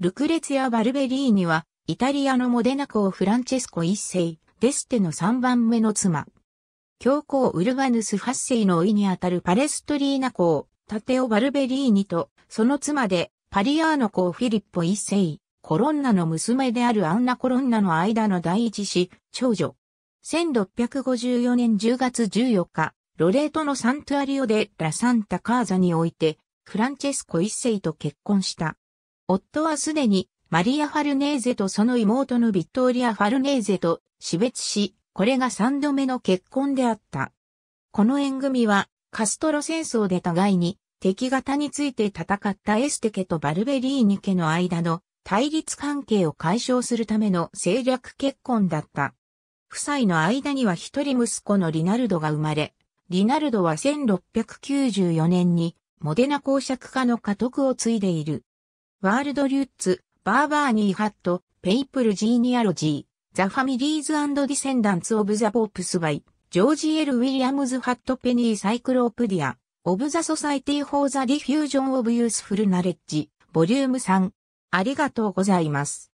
ルクレツやバルベリーニは、イタリアのモデナ公フランチェスコ一世、デステの3番目の妻。教皇ウルバヌス8世の意にあたるパレストリーナ公、タテオ・バルベリーニと、その妻で、パリアーノ公フィリッポ一世、コロンナの娘であるアンナ・コロンナの間の第一子、長女。1654年10月14日、ロレートのサントアリオでラ・サンタ・カーザにおいて、フランチェスコ一世と結婚した。夫はすでにマリア・ファルネーゼとその妹のビットーリア・ファルネーゼと死別し、これが三度目の結婚であった。この縁組はカストロ戦争で互いに敵方について戦ったエステ家とバルベリーニ家の間の対立関係を解消するための政略結婚だった。夫妻の間には一人息子のリナルドが生まれ、リナルドは1694年にモデナ公爵家の家督を継いでいる。ワールドリュッツ、バーバーニーハット、ペイプルジーニアロジー、ザ・ファミリーズ・ディセンダンツ・オブ・ザ・ポープス・バイ、ジョージ・エル・ウィリアムズ・ハット・ペニー・サイクロープディア、オブ・ザ・ソサイティ・フォー・ザ・ディフュージョン・オブ・ユースフル・ナレッジ、ボリューム3。ありがとうございます。